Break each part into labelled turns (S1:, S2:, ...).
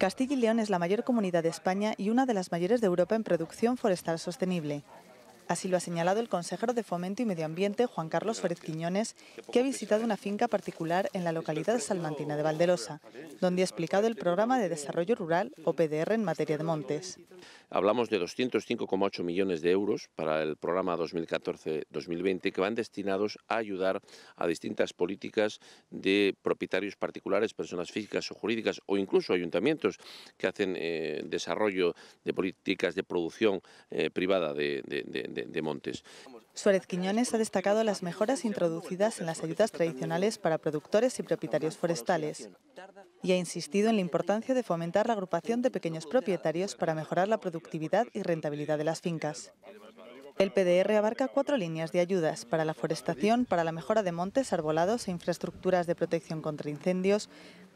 S1: Castilla y León es la mayor comunidad de España y una de las mayores de Europa en producción forestal sostenible. Así lo ha señalado el consejero de Fomento y Medio Ambiente, Juan Carlos Férez Quiñones, que ha visitado una finca particular en la localidad salmantina de Valdelosa, donde ha explicado el programa de desarrollo rural o PDR en materia de montes.
S2: Hablamos de 205,8 millones de euros para el programa 2014-2020 que van destinados a ayudar a distintas políticas de propietarios particulares, personas físicas o jurídicas o incluso ayuntamientos que hacen eh, desarrollo de políticas de producción eh, privada de, de, de de, montes.
S1: Suárez Quiñones ha destacado las mejoras introducidas en las ayudas tradicionales para productores y propietarios forestales y ha insistido en la importancia de fomentar la agrupación de pequeños propietarios para mejorar la productividad y rentabilidad de las fincas. El PDR abarca cuatro líneas de ayudas para la forestación, para la mejora de montes arbolados e infraestructuras de protección contra incendios,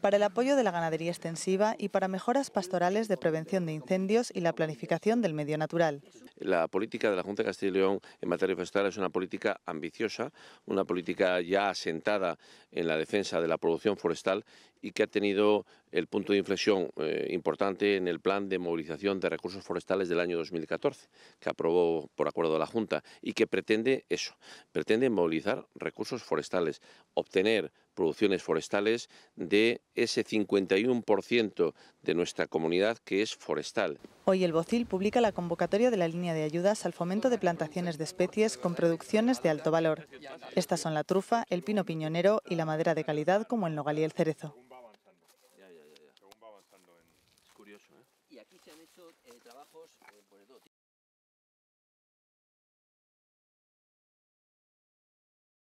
S1: para el apoyo de la ganadería extensiva y para mejoras pastorales de prevención de incendios y la planificación del medio natural.
S2: La política de la Junta de Castilla y León en materia forestal es una política ambiciosa, una política ya asentada en la defensa de la producción forestal y que ha tenido el punto de inflexión eh, importante en el plan de movilización de recursos forestales del año 2014, que aprobó por acuerdo de la Junta y que pretende eso, pretende movilizar recursos forestales, obtener producciones forestales de ese 51% de nuestra comunidad que es forestal.
S1: Hoy el Bocil publica la convocatoria de la línea de ayudas al fomento de plantaciones de especies con producciones de alto valor. Estas son la trufa, el pino piñonero y la madera de calidad como el nogal y el cerezo.